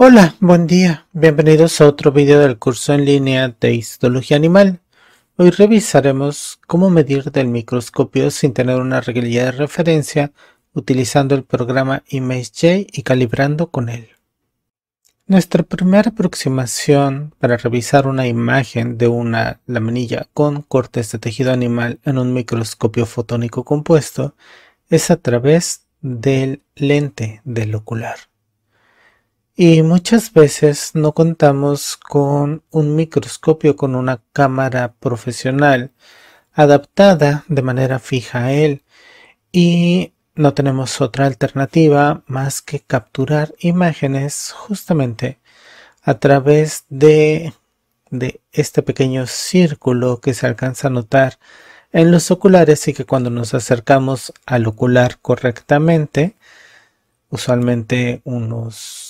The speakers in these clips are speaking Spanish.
Hola, buen día. Bienvenidos a otro video del curso en línea de histología animal. Hoy revisaremos cómo medir del microscopio sin tener una regla de referencia utilizando el programa ImageJ y calibrando con él. Nuestra primera aproximación para revisar una imagen de una laminilla con cortes de tejido animal en un microscopio fotónico compuesto es a través del lente del ocular. Y muchas veces no contamos con un microscopio, con una cámara profesional adaptada de manera fija a él. Y no tenemos otra alternativa más que capturar imágenes justamente a través de, de este pequeño círculo que se alcanza a notar en los oculares y que cuando nos acercamos al ocular correctamente, usualmente unos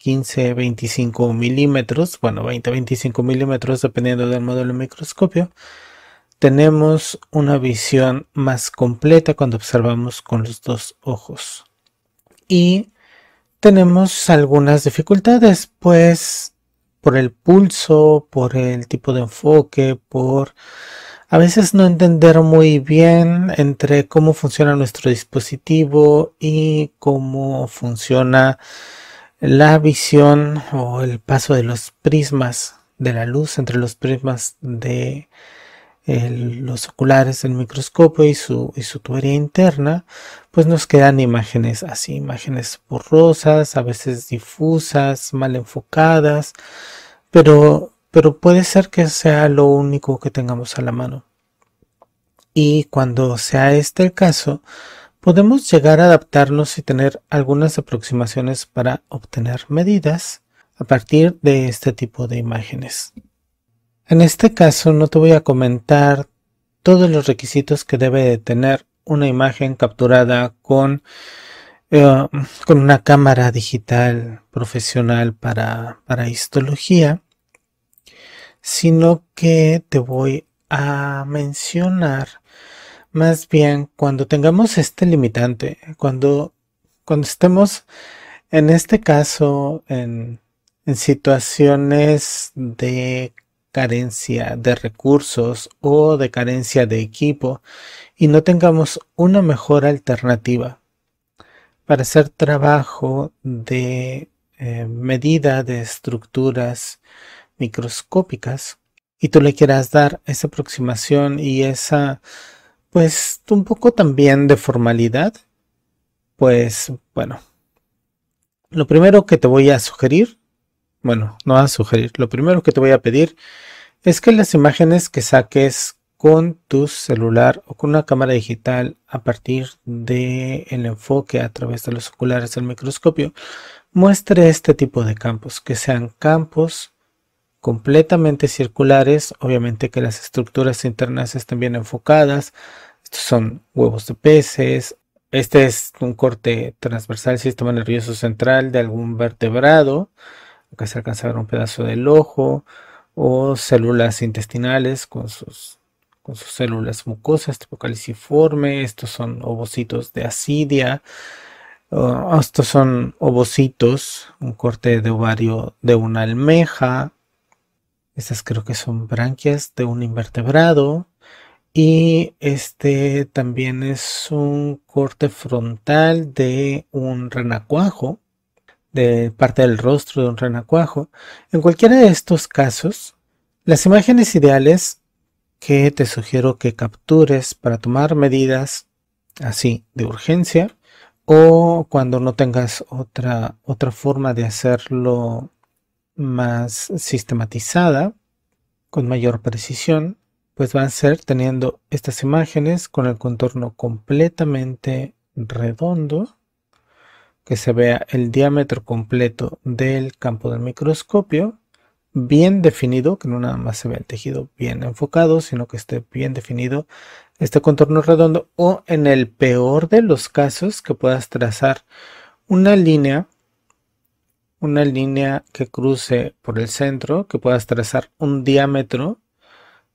15, 25 milímetros, bueno, 20, 25 milímetros dependiendo del modelo de microscopio, tenemos una visión más completa cuando observamos con los dos ojos. Y tenemos algunas dificultades, pues por el pulso, por el tipo de enfoque, por a veces no entender muy bien entre cómo funciona nuestro dispositivo y cómo funciona la visión o el paso de los prismas de la luz entre los prismas de los oculares del microscopio y su, y su tubería interna, pues nos quedan imágenes así, imágenes borrosas, a veces difusas, mal enfocadas, pero, pero puede ser que sea lo único que tengamos a la mano. Y cuando sea este el caso, Podemos llegar a adaptarnos y tener algunas aproximaciones para obtener medidas a partir de este tipo de imágenes. En este caso no te voy a comentar todos los requisitos que debe de tener una imagen capturada con, eh, con una cámara digital profesional para, para histología, sino que te voy a mencionar más bien, cuando tengamos este limitante, cuando, estemos en este caso en, situaciones de carencia de recursos o de carencia de equipo y no tengamos una mejor alternativa para hacer trabajo de eh, medida de estructuras microscópicas y tú le quieras dar esa aproximación y esa pues un poco también de formalidad, pues bueno, lo primero que te voy a sugerir, bueno, no a sugerir, lo primero que te voy a pedir es que las imágenes que saques con tu celular o con una cámara digital a partir del enfoque a través de los oculares del microscopio, muestre este tipo de campos, que sean campos completamente circulares, obviamente que las estructuras internas estén bien enfocadas, estos son huevos de peces, este es un corte transversal del sistema nervioso central de algún vertebrado, acá se alcanza a ver un pedazo del ojo, o células intestinales con sus, con sus células mucosas tipo caliciforme, estos son ovocitos de asidia, ah, estos son ovocitos, un corte de ovario de una almeja, estas creo que son branquias de un invertebrado. Y este también es un corte frontal de un renacuajo, de parte del rostro de un renacuajo. En cualquiera de estos casos, las imágenes ideales que te sugiero que captures para tomar medidas así de urgencia o cuando no tengas otra, otra forma de hacerlo más sistematizada con mayor precisión, pues van a ser teniendo estas imágenes con el contorno completamente redondo, que se vea el diámetro completo del campo del microscopio, bien definido, que no nada más se vea el tejido bien enfocado, sino que esté bien definido este contorno redondo o en el peor de los casos que puedas trazar una línea una línea que cruce por el centro, que puedas trazar un diámetro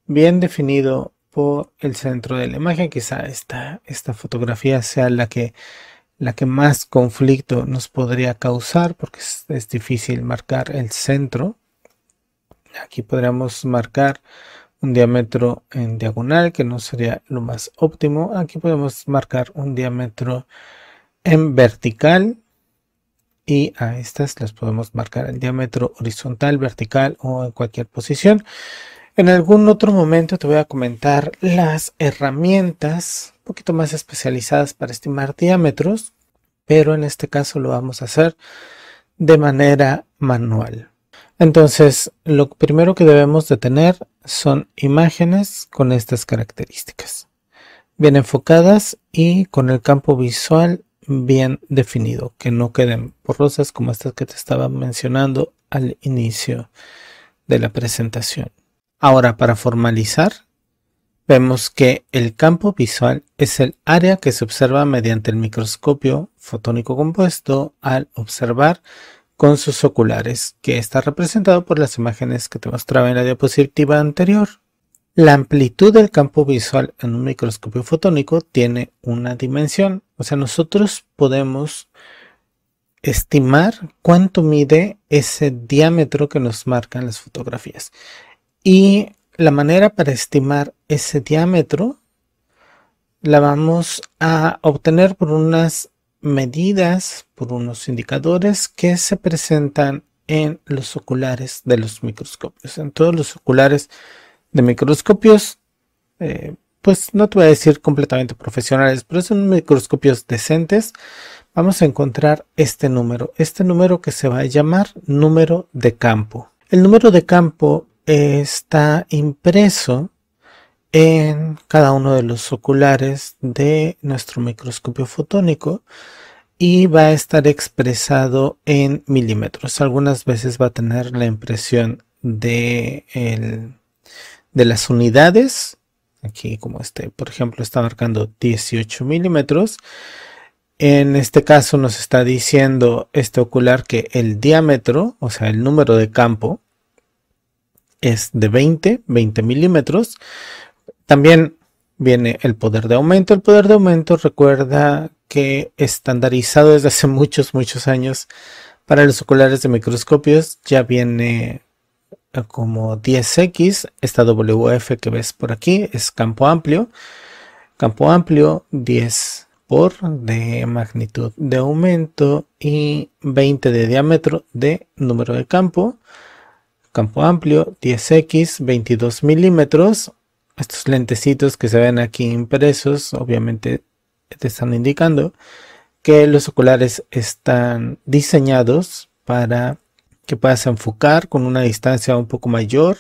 bien definido por el centro de la imagen. Quizá esta, esta fotografía sea la que, la que más conflicto nos podría causar porque es, es difícil marcar el centro. Aquí podríamos marcar un diámetro en diagonal, que no sería lo más óptimo. Aquí podemos marcar un diámetro en vertical, y a estas las podemos marcar en diámetro horizontal, vertical o en cualquier posición. En algún otro momento te voy a comentar las herramientas un poquito más especializadas para estimar diámetros, pero en este caso lo vamos a hacer de manera manual. Entonces, lo primero que debemos de tener son imágenes con estas características, bien enfocadas y con el campo visual bien definido, que no queden borrosas como estas que te estaba mencionando al inicio de la presentación. Ahora, para formalizar, vemos que el campo visual es el área que se observa mediante el microscopio fotónico compuesto al observar con sus oculares, que está representado por las imágenes que te mostraba en la diapositiva anterior. La amplitud del campo visual en un microscopio fotónico tiene una dimensión o sea, nosotros podemos estimar cuánto mide ese diámetro que nos marcan las fotografías. Y la manera para estimar ese diámetro la vamos a obtener por unas medidas, por unos indicadores que se presentan en los oculares de los microscopios. En todos los oculares de microscopios eh, pues no te voy a decir completamente profesionales, pero son microscopios decentes, vamos a encontrar este número, este número que se va a llamar número de campo. El número de campo está impreso en cada uno de los oculares de nuestro microscopio fotónico y va a estar expresado en milímetros. Algunas veces va a tener la impresión de las unidades Aquí como este, por ejemplo, está marcando 18 milímetros. En este caso nos está diciendo este ocular que el diámetro, o sea, el número de campo, es de 20, 20 milímetros. También viene el poder de aumento. El poder de aumento recuerda que estandarizado desde hace muchos, muchos años para los oculares de microscopios ya viene como 10X, esta WF que ves por aquí es campo amplio. Campo amplio 10 por de magnitud de aumento y 20 de diámetro de número de campo. Campo amplio 10X 22 milímetros. Estos lentecitos que se ven aquí impresos obviamente te están indicando que los oculares están diseñados para que puedas enfocar con una distancia un poco mayor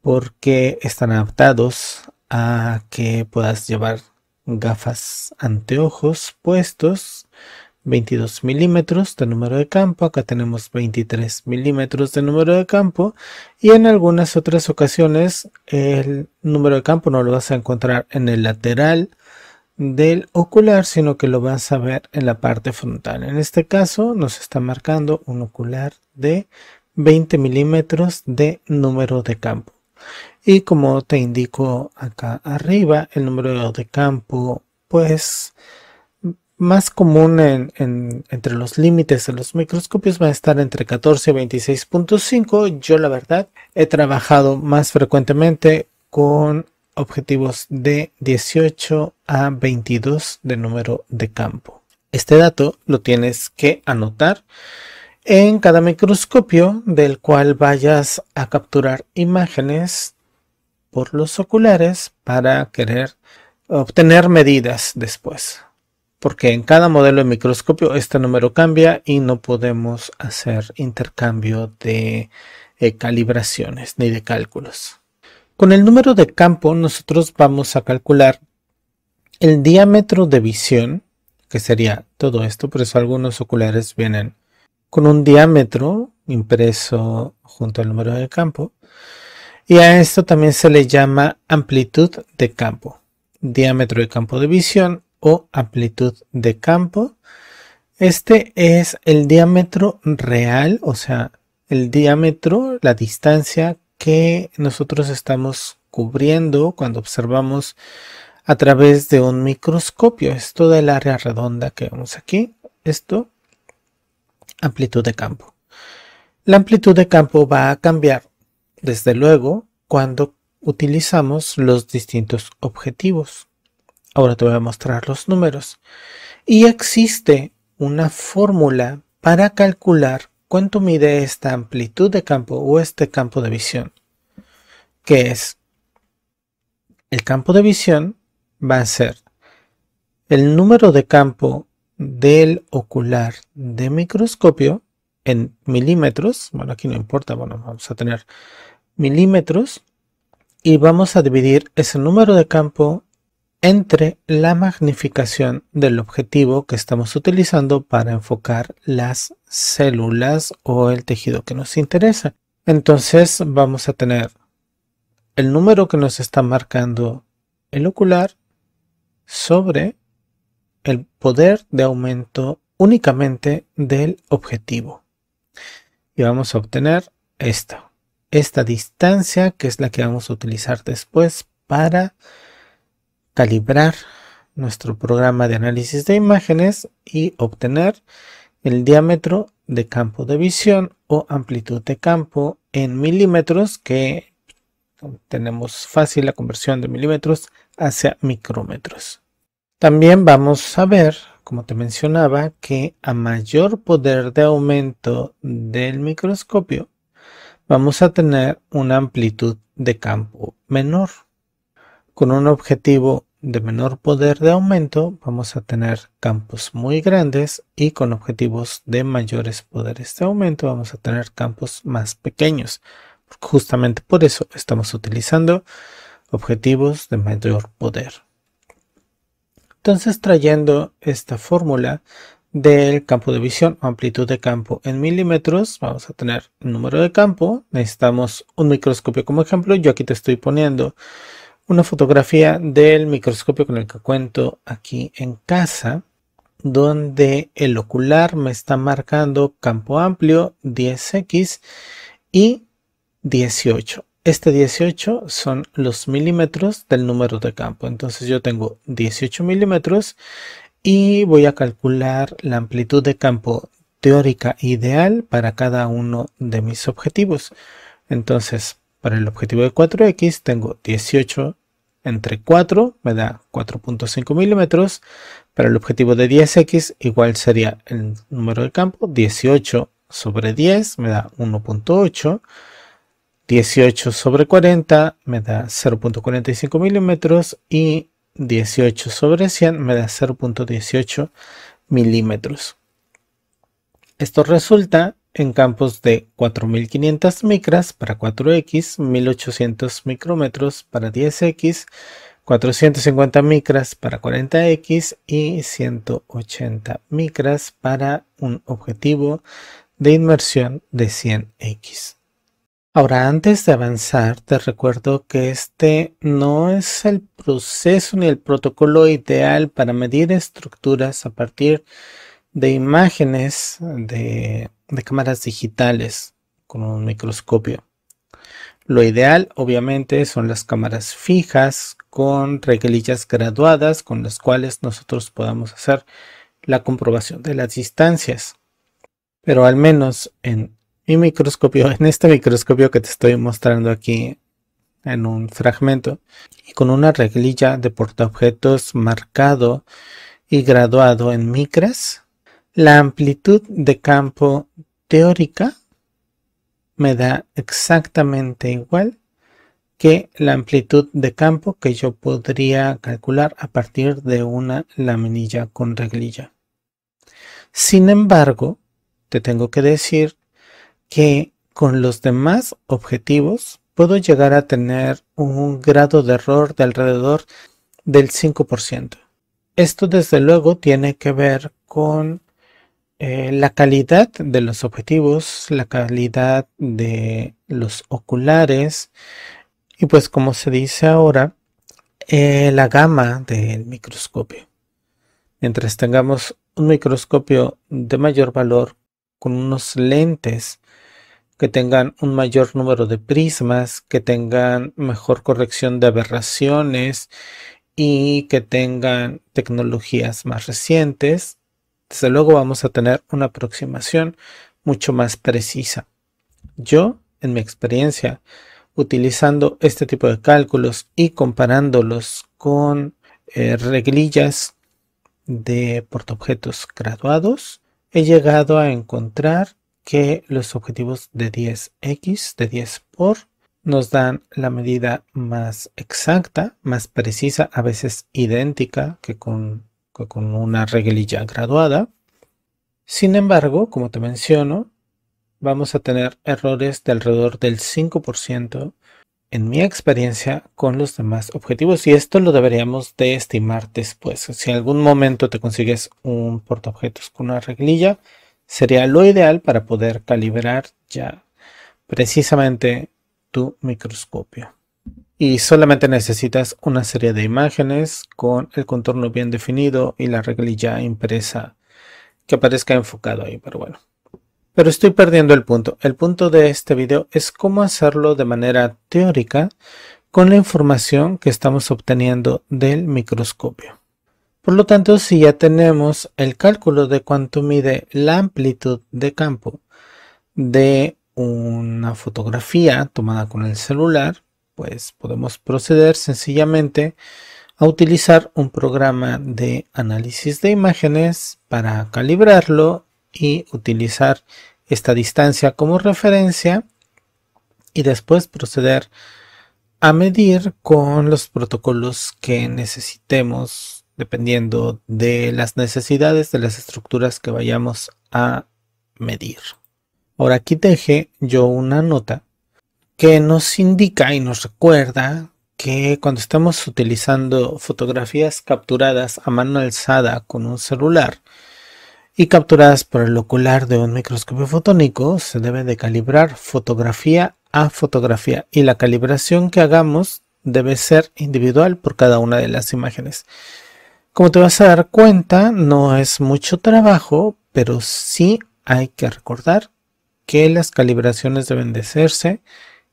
porque están adaptados a que puedas llevar gafas anteojos puestos 22 milímetros de número de campo, acá tenemos 23 milímetros de número de campo y en algunas otras ocasiones el número de campo no lo vas a encontrar en el lateral del ocular sino que lo vas a ver en la parte frontal. En este caso nos está marcando un ocular de 20 milímetros de número de campo. Y como te indico acá arriba, el número de campo, pues más común entre los límites de los microscopios va a estar entre 14 y 26.5. Yo la verdad he trabajado más frecuentemente con objetivos de 18 a 22 de número de campo. Este dato lo tienes que anotar en cada microscopio del cual vayas a capturar imágenes por los oculares para querer obtener medidas después. Porque en cada modelo de microscopio este número cambia y no podemos hacer intercambio de eh, calibraciones ni de cálculos. Con el número de campo nosotros vamos a calcular el diámetro de visión, que sería todo esto, por eso algunos oculares vienen con un diámetro impreso junto al número de campo. Y a esto también se le llama amplitud de campo, diámetro de campo de visión o amplitud de campo. Este es el diámetro real, o sea, el diámetro, la distancia que nosotros estamos cubriendo cuando observamos a través de un microscopio. Es toda el área redonda que vemos aquí. Esto amplitud de campo. La amplitud de campo va a cambiar, desde luego, cuando utilizamos los distintos objetivos. Ahora te voy a mostrar los números. Y existe una fórmula para calcular cuánto mide esta amplitud de campo o este campo de visión, que es el campo de visión va a ser el número de campo del ocular de microscopio en milímetros, bueno aquí no importa, bueno vamos a tener milímetros y vamos a dividir ese número de campo entre la magnificación del objetivo que estamos utilizando para enfocar las células o el tejido que nos interesa. Entonces vamos a tener el número que nos está marcando el ocular sobre el poder de aumento únicamente del objetivo. Y vamos a obtener esta, esta distancia que es la que vamos a utilizar después para calibrar nuestro programa de análisis de imágenes y obtener el diámetro de campo de visión o amplitud de campo en milímetros que tenemos fácil la conversión de milímetros hacia micrómetros. También vamos a ver, como te mencionaba, que a mayor poder de aumento del microscopio, vamos a tener una amplitud de campo menor. Con un objetivo de menor poder de aumento, vamos a tener campos muy grandes y con objetivos de mayores poderes de aumento, vamos a tener campos más pequeños. Justamente por eso estamos utilizando objetivos de mayor poder. Entonces trayendo esta fórmula del campo de visión, o amplitud de campo en milímetros, vamos a tener número de campo, necesitamos un microscopio como ejemplo, yo aquí te estoy poniendo una fotografía del microscopio con el que cuento aquí en casa, donde el ocular me está marcando campo amplio 10x y 18. Este 18 son los milímetros del número de campo. Entonces yo tengo 18 milímetros y voy a calcular la amplitud de campo teórica ideal para cada uno de mis objetivos. Entonces, para el objetivo de 4X tengo 18 entre 4, me da 4.5 milímetros. Para el objetivo de 10X igual sería el número de campo, 18 sobre 10, me da 1.8 18 sobre 40 me da 0.45 milímetros y 18 sobre 100 me da 0.18 milímetros. Esto resulta en campos de 4500 micras para 4x, 1800 micrómetros para 10x, 450 micras para 40x y 180 micras para un objetivo de inmersión de 100x. Ahora, antes de avanzar, te recuerdo que este no es el proceso ni el protocolo ideal para medir estructuras a partir de imágenes de, cámaras digitales con un microscopio. Lo ideal, obviamente, son las cámaras fijas con reglillas graduadas con las cuales nosotros podamos hacer la comprobación de las distancias. Pero al menos en mi microscopio, en este microscopio que te estoy mostrando aquí en un fragmento, y con una reglilla de portaobjetos marcado y graduado en micras, la amplitud de campo teórica me da exactamente igual que la amplitud de campo que yo podría calcular a partir de una laminilla con reglilla. Sin embargo, te tengo que decir que con los demás objetivos puedo llegar a tener un grado de error de alrededor del 5%. Esto desde luego tiene que ver con eh, la calidad de los objetivos, la calidad de los oculares y pues como se dice ahora, eh, la gama del microscopio. Mientras tengamos un microscopio de mayor valor con unos lentes que tengan un mayor número de prismas, que tengan mejor corrección de aberraciones y que tengan tecnologías más recientes, desde luego vamos a tener una aproximación mucho más precisa. Yo, en mi experiencia, utilizando este tipo de cálculos y comparándolos con eh, reglillas de portaobjetos graduados, he llegado a encontrar que los objetivos de 10x, de 10 por, nos dan la medida más exacta, más precisa, a veces idéntica que con, con una reglilla graduada. Sin embargo, como te menciono, vamos a tener errores de alrededor del 5% en mi experiencia con los demás objetivos y esto lo deberíamos de estimar después. Si en algún momento te consigues un portaobjetos con una reglilla, sería lo ideal para poder calibrar ya precisamente tu microscopio. Y solamente necesitas una serie de imágenes con el contorno bien definido y la regla impresa que aparezca enfocado ahí, pero bueno. Pero estoy perdiendo el punto. El punto de este video es cómo hacerlo de manera teórica con la información que estamos obteniendo del microscopio. Por lo tanto, si ya tenemos el cálculo de cuánto mide la amplitud de campo de una fotografía tomada con el celular, pues podemos proceder sencillamente a utilizar un programa de análisis de imágenes para calibrarlo y utilizar esta distancia como referencia y después proceder a medir con los protocolos que necesitemos dependiendo de las necesidades de las estructuras que vayamos a medir. Ahora aquí dejé yo una nota que nos indica y nos recuerda que cuando estamos utilizando fotografías capturadas a mano alzada con un celular y capturadas por el ocular de un microscopio fotónico, se debe de calibrar fotografía a fotografía y la calibración que hagamos debe ser individual por cada una de las imágenes. Como te vas a dar cuenta, no es mucho trabajo, pero sí hay que recordar que las calibraciones deben de hacerse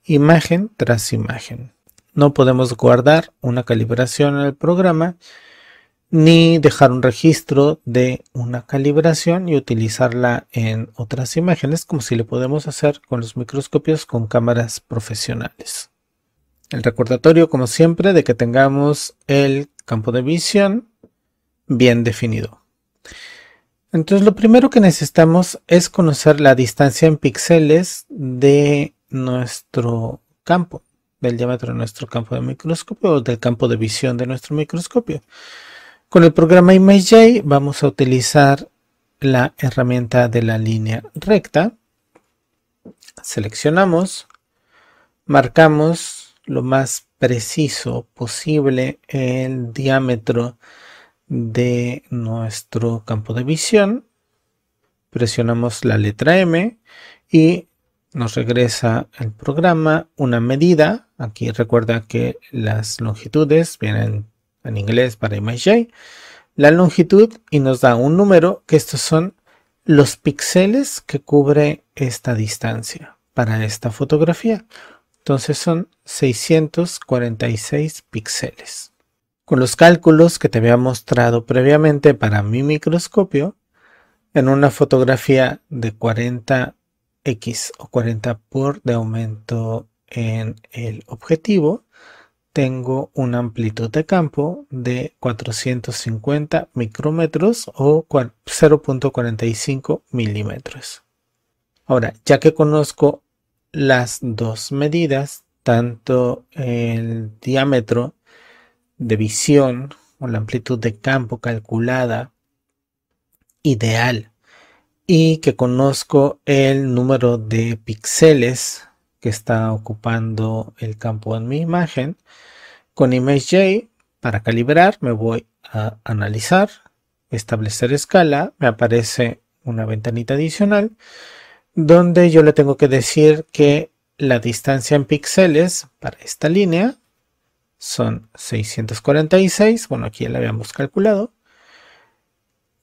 imagen tras imagen. No podemos guardar una calibración en el programa ni dejar un registro de una calibración y utilizarla en otras imágenes como si le podemos hacer con los microscopios con cámaras profesionales. El recordatorio como siempre de que tengamos el campo de visión bien definido. Entonces lo primero que necesitamos es conocer la distancia en píxeles de nuestro campo, del diámetro de nuestro campo de microscopio o del campo de visión de nuestro microscopio. Con el programa ImageJ vamos a utilizar la herramienta de la línea recta. Seleccionamos, marcamos lo más preciso posible el diámetro de nuestro campo de visión, presionamos la letra M y nos regresa el programa una medida. Aquí recuerda que las longitudes vienen en inglés para ImageJ. La longitud y nos da un número que estos son los píxeles que cubre esta distancia para esta fotografía. Entonces son 646 píxeles con los cálculos que te había mostrado previamente para mi microscopio en una fotografía de 40x o 40 por de aumento en el objetivo, tengo una amplitud de campo de 450 micrómetros o 0.45 milímetros. Ahora, ya que conozco las dos medidas, tanto el diámetro de visión o la amplitud de campo calculada ideal y que conozco el número de píxeles que está ocupando el campo en mi imagen. Con ImageJ, para calibrar, me voy a analizar, establecer escala, me aparece una ventanita adicional donde yo le tengo que decir que la distancia en píxeles para esta línea son 646, bueno aquí ya la habíamos calculado,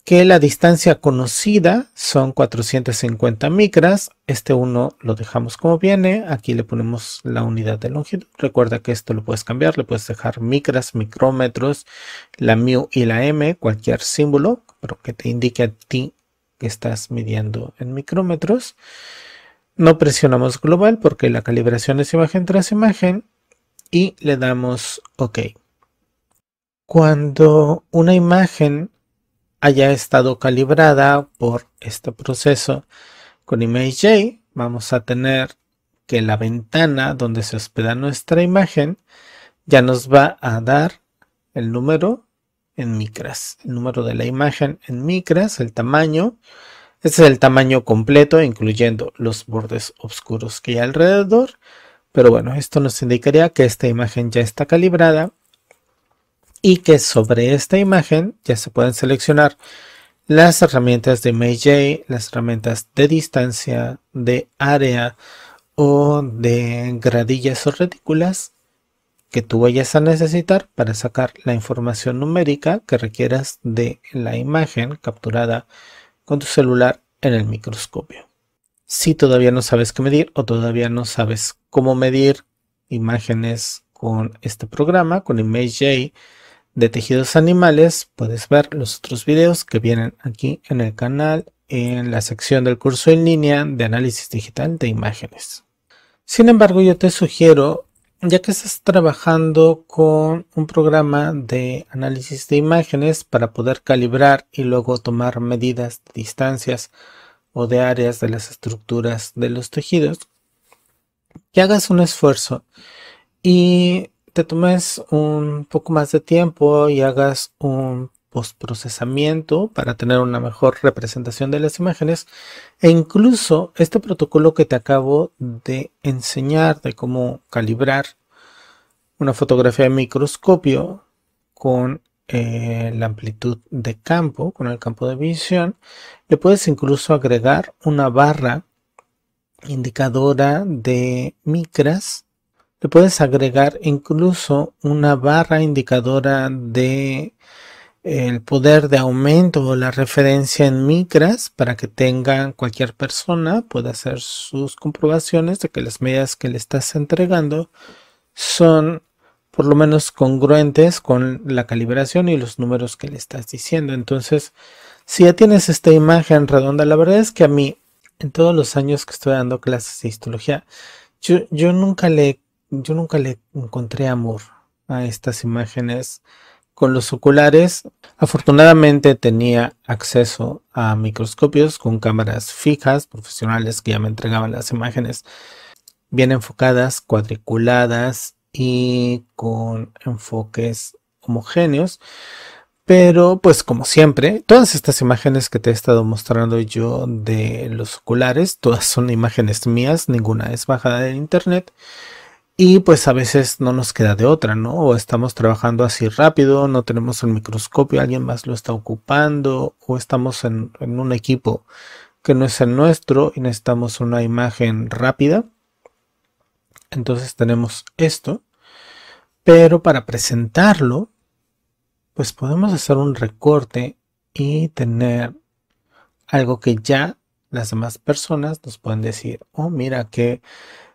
que la distancia conocida son 450 micras, este 1 lo dejamos como viene, aquí le ponemos la unidad de longitud, recuerda que esto lo puedes cambiar, le puedes dejar micras, micrómetros, la mu y la m, cualquier símbolo, pero que te indique a ti que estás midiendo en micrómetros. No presionamos global porque la calibración es imagen tras imagen y le damos OK. Cuando una imagen haya estado calibrada por este proceso con ImageJ, vamos a tener que la ventana donde se hospeda nuestra imagen ya nos va a dar el número en micras, el número de la imagen en micras, el tamaño. Ese es el tamaño completo, incluyendo los bordes oscuros que hay alrededor. Pero bueno, esto nos indicaría que esta imagen ya está calibrada y que sobre esta imagen ya se pueden seleccionar las herramientas de MJ, las herramientas de distancia, de área o de gradillas o retículas que tú vayas a necesitar para sacar la información numérica que requieras de la imagen capturada con tu celular en el microscopio si todavía no sabes qué medir o todavía no sabes cómo medir imágenes con este programa, con ImageJ de tejidos animales, puedes ver los otros videos que vienen aquí en el canal en la sección del curso en línea de análisis digital de imágenes. Sin embargo, yo te sugiero, ya que estás trabajando con un programa de análisis de imágenes para poder calibrar y luego tomar medidas de distancias, o de áreas de las estructuras de los tejidos, que hagas un esfuerzo y te tomes un poco más de tiempo y hagas un postprocesamiento para tener una mejor representación de las imágenes e incluso este protocolo que te acabo de enseñar de cómo calibrar una fotografía de microscopio con eh, la amplitud de campo con el campo de visión, le puedes incluso agregar una barra indicadora de micras, le puedes agregar incluso una barra indicadora de eh, el poder de aumento o la referencia en micras para que tenga cualquier persona pueda hacer sus comprobaciones de que las medidas que le estás entregando son por lo menos congruentes con la calibración y los números que le estás diciendo. Entonces, si ya tienes esta imagen redonda, la verdad es que a mí, en todos los años que estoy dando clases de histología, yo, nunca le, yo nunca le encontré amor a estas imágenes con los oculares. Afortunadamente tenía acceso a microscopios con cámaras fijas, profesionales que ya me entregaban las imágenes bien enfocadas, cuadriculadas, y con enfoques homogéneos. Pero pues como siempre, todas estas imágenes que te he estado mostrando yo de los oculares, todas son imágenes mías, ninguna es bajada de internet. Y pues a veces no nos queda de otra, ¿no? O estamos trabajando así rápido, no tenemos el microscopio, alguien más lo está ocupando, o estamos en, en un equipo que no es el nuestro y necesitamos una imagen rápida. Entonces tenemos esto, pero para presentarlo, pues podemos hacer un recorte y tener algo que ya las demás personas nos pueden decir, oh mira qué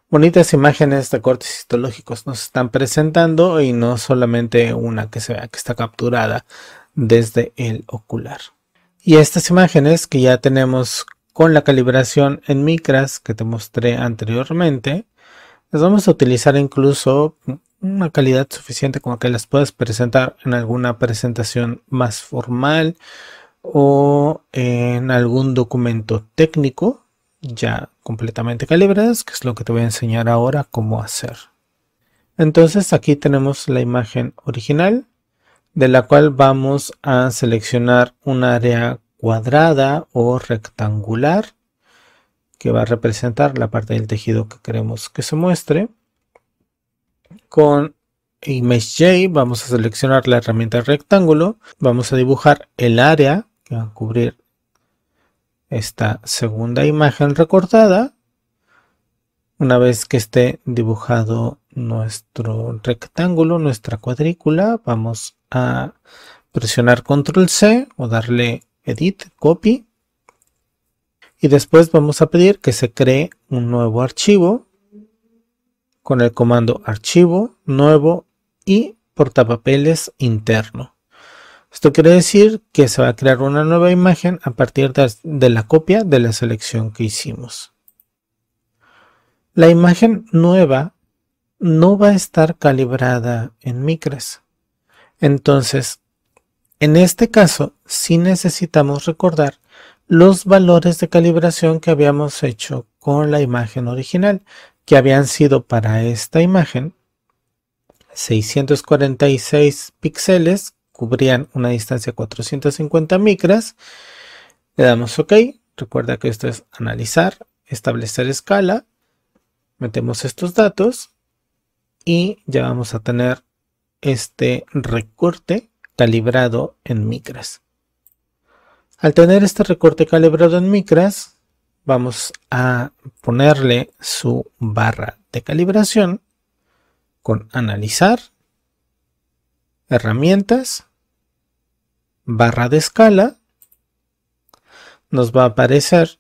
bonitas imágenes de cortes histológicos nos están presentando y no solamente una que se vea que está capturada desde el ocular. Y estas imágenes que ya tenemos con la calibración en micras que te mostré anteriormente, las vamos a utilizar incluso una calidad suficiente como que las puedas presentar en alguna presentación más formal o en algún documento técnico ya completamente calibradas, que es lo que te voy a enseñar ahora cómo hacer. Entonces aquí tenemos la imagen original, de la cual vamos a seleccionar un área cuadrada o rectangular que va a representar la parte del tejido que queremos que se muestre. Con ImageJ vamos a seleccionar la herramienta rectángulo, vamos a dibujar el área que va a cubrir esta segunda imagen recortada. Una vez que esté dibujado nuestro rectángulo, nuestra cuadrícula, vamos a presionar control C o darle edit, copy y después vamos a pedir que se cree un nuevo archivo con el comando archivo nuevo y portapapeles interno. Esto quiere decir que se va a crear una nueva imagen a partir de, la copia de la selección que hicimos. La imagen nueva no va a estar calibrada en micras. Entonces, en este caso, sí necesitamos recordar los valores de calibración que habíamos hecho con la imagen original, que habían sido para esta imagen 646 píxeles, cubrían una distancia de 450 micras. Le damos OK. Recuerda que esto es analizar, establecer escala. Metemos estos datos y ya vamos a tener este recorte calibrado en micras. Al tener este recorte calibrado en micras, vamos a ponerle su barra de calibración con analizar, herramientas, barra de escala, nos va a aparecer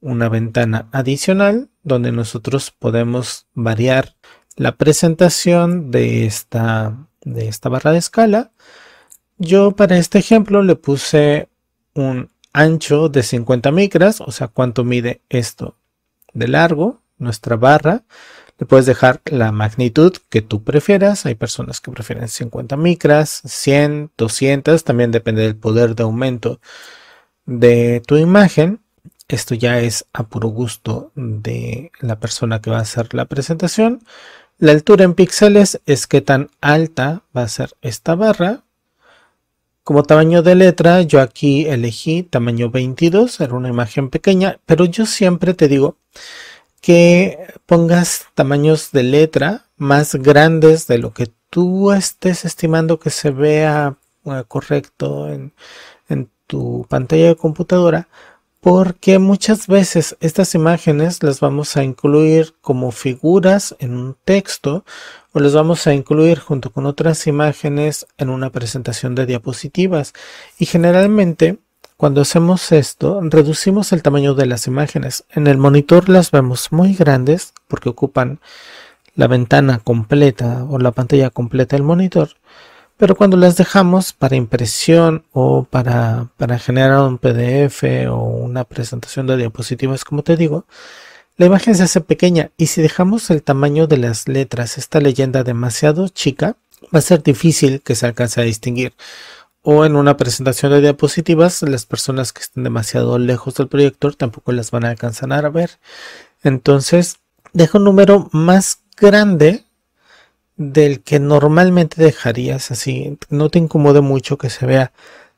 una ventana adicional donde nosotros podemos variar la presentación de esta, de esta barra de escala. Yo para este ejemplo le puse un ancho de 50 micras, o sea, cuánto mide esto de largo, nuestra barra. Le puedes dejar la magnitud que tú prefieras. Hay personas que prefieren 50 micras, 100, 200. También depende del poder de aumento de tu imagen. Esto ya es a puro gusto de la persona que va a hacer la presentación. La altura en píxeles es qué tan alta va a ser esta barra. Como tamaño de letra, yo aquí elegí tamaño 22, era una imagen pequeña, pero yo siempre te digo que pongas tamaños de letra más grandes de lo que tú estés estimando que se vea eh, correcto en, en tu pantalla de computadora porque muchas veces estas imágenes las vamos a incluir como figuras en un texto o las vamos a incluir junto con otras imágenes en una presentación de diapositivas y generalmente cuando hacemos esto reducimos el tamaño de las imágenes en el monitor las vemos muy grandes porque ocupan la ventana completa o la pantalla completa del monitor pero cuando las dejamos para impresión o para, para generar un PDF o una presentación de diapositivas, como te digo, la imagen se hace pequeña y si dejamos el tamaño de las letras, esta leyenda demasiado chica, va a ser difícil que se alcance a distinguir. O en una presentación de diapositivas, las personas que estén demasiado lejos del proyector tampoco las van a alcanzar a ver. Entonces, deja un número más grande del que normalmente dejarías así. No te incomode mucho que se vea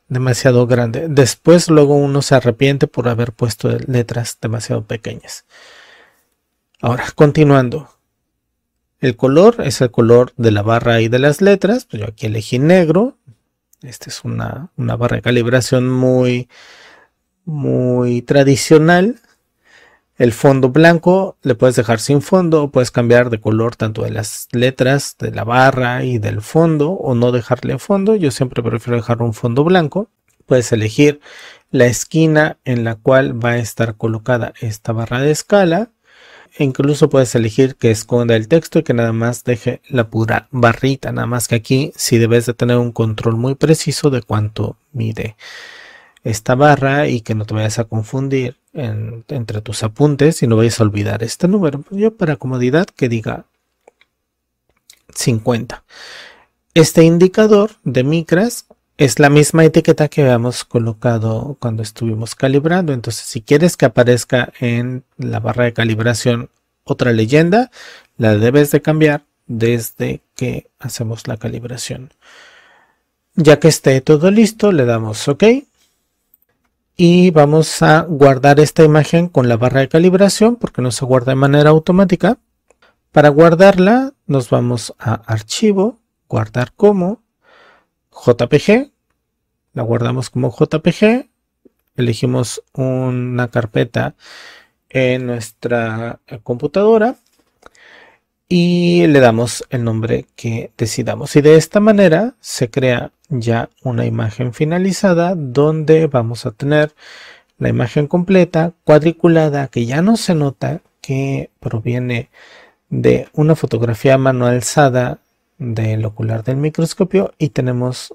demasiado grande. Después luego uno se arrepiente por haber puesto letras demasiado pequeñas. Ahora, continuando. El color es el color de la barra y de las letras. Pues yo aquí elegí negro. Esta es una, una barra de calibración muy, muy tradicional el fondo blanco le puedes dejar sin fondo, puedes cambiar de color tanto de las letras, de la barra y del fondo o no dejarle fondo. Yo siempre prefiero dejar un fondo blanco. Puedes elegir la esquina en la cual va a estar colocada esta barra de escala. E incluso puedes elegir que esconda el texto y que nada más deje la pura barrita. Nada más que aquí si debes de tener un control muy preciso de cuánto mide esta barra y que no te vayas a confundir entre tus apuntes y no vayas a olvidar este número. Yo para comodidad que diga 50. Este indicador de micras es la misma etiqueta que habíamos colocado cuando estuvimos calibrando. Entonces, si quieres que aparezca en la barra de calibración otra leyenda, la debes de cambiar desde que hacemos la calibración. Ya que esté todo listo, le damos OK y vamos a guardar esta imagen con la barra de calibración porque no se guarda de manera automática. Para guardarla nos vamos a archivo, guardar como, JPG, la guardamos como JPG, elegimos una carpeta en nuestra computadora y le damos el nombre que decidamos. Y de esta manera se crea ya una imagen finalizada donde vamos a tener la imagen completa, cuadriculada, que ya no se nota que proviene de una fotografía mano alzada del ocular del microscopio y tenemos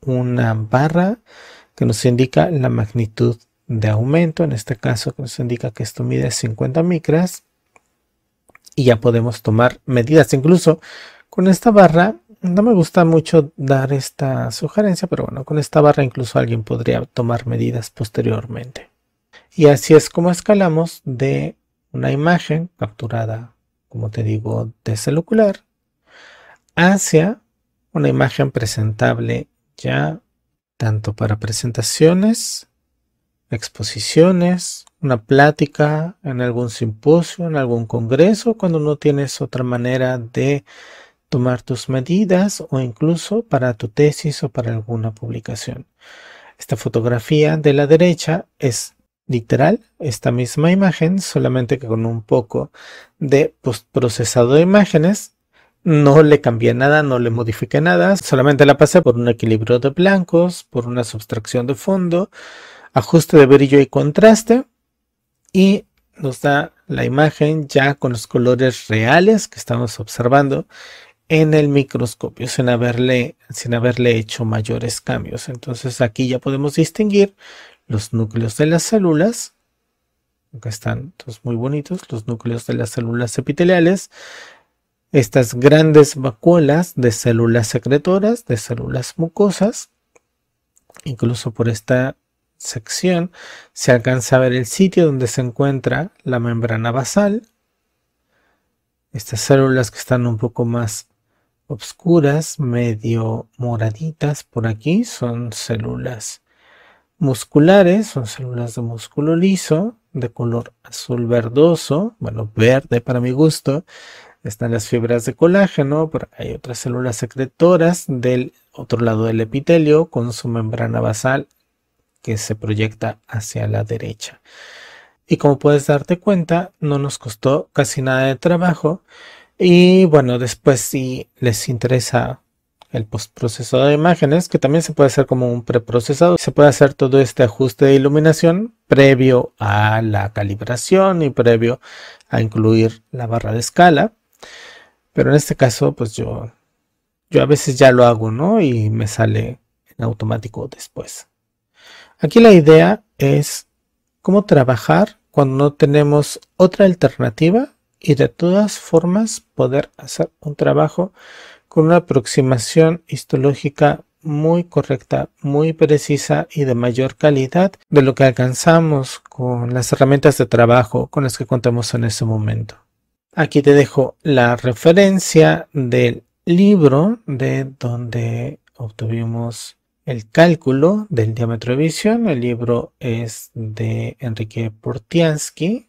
una barra que nos indica la magnitud de aumento, en este caso que nos indica que esto mide 50 micras y ya podemos tomar medidas. Incluso con esta barra, no me gusta mucho dar esta sugerencia, pero bueno, con esta barra incluso alguien podría tomar medidas posteriormente. Y así es como escalamos de una imagen capturada, como te digo, de celular hacia una imagen presentable ya tanto para presentaciones, exposiciones, una plática, en algún simposio, en algún congreso, cuando no tienes otra manera de tomar tus medidas o incluso para tu tesis o para alguna publicación. Esta fotografía de la derecha es literal, esta misma imagen, solamente que con un poco de procesado de imágenes. No le cambié nada, no le modifiqué nada, solamente la pasé por un equilibrio de blancos, por una subtracción de fondo, ajuste de brillo y contraste y nos da la imagen ya con los colores reales que estamos observando en el microscopio sin haberle, sin haberle hecho mayores cambios. Entonces aquí ya podemos distinguir los núcleos de las células. Acá están todos muy bonitos, los núcleos de las células epiteliales. Estas grandes vacuolas de células secretoras, de células mucosas. Incluso por esta sección se alcanza a ver el sitio donde se encuentra la membrana basal. Estas células que están un poco más obscuras, medio moraditas por aquí, son células musculares, son células de músculo liso, de color azul verdoso, bueno, verde para mi gusto. Están las fibras de colágeno, pero hay otras células secretoras del otro lado del epitelio con su membrana basal que se proyecta hacia la derecha. Y como puedes darte cuenta, no nos costó casi nada de trabajo. Y bueno, después si les interesa el postprocesado de imágenes, que también se puede hacer como un preprocesado, se puede hacer todo este ajuste de iluminación previo a la calibración y previo a incluir la barra de escala. Pero en este caso, pues yo, yo a veces ya lo hago, ¿no? Y me sale en automático después. Aquí la idea es cómo trabajar cuando no tenemos otra alternativa y de todas formas poder hacer un trabajo con una aproximación histológica muy correcta, muy precisa y de mayor calidad de lo que alcanzamos con las herramientas de trabajo con las que contamos en este momento. Aquí te dejo la referencia del libro de donde obtuvimos el cálculo del diámetro de visión. El libro es de Enrique Portiansky.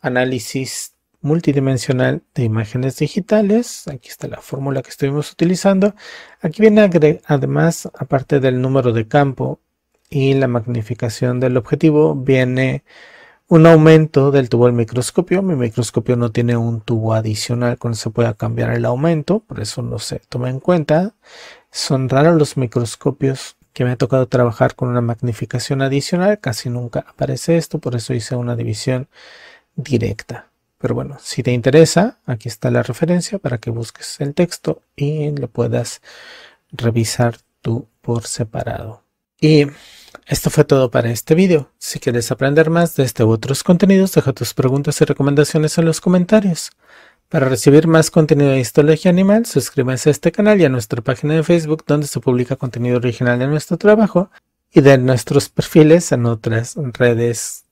Análisis multidimensional de imágenes digitales. Aquí está la fórmula que estuvimos utilizando. Aquí viene además, aparte del número de campo y la magnificación del objetivo, viene un aumento del tubo del microscopio. Mi microscopio no tiene un tubo adicional con el se pueda cambiar el aumento, por eso no se toma en cuenta. Son raros los microscopios que me ha tocado trabajar con una magnificación adicional, casi nunca aparece esto, por eso hice una división directa. Pero bueno, si te interesa, aquí está la referencia para que busques el texto y lo puedas revisar tú por separado. Y esto fue todo para este video. Si quieres aprender más de este u otros contenidos, deja tus preguntas y recomendaciones en los comentarios. Para recibir más contenido de Histología Animal, suscríbase a este canal y a nuestra página de Facebook donde se publica contenido original de nuestro trabajo y de nuestros perfiles en otras redes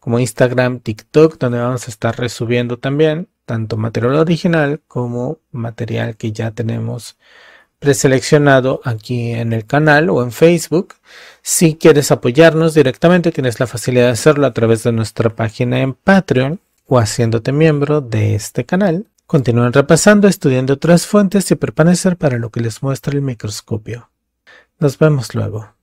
como Instagram, TikTok, donde vamos a estar resubiendo también tanto material original como material que ya tenemos preseleccionado aquí en el canal o en Facebook. Si quieres apoyarnos directamente, tienes la facilidad de hacerlo a través de nuestra página en Patreon o haciéndote miembro de este canal. Continúan repasando, estudiando otras fuentes y permanecer para lo que les muestra el microscopio. Nos vemos luego.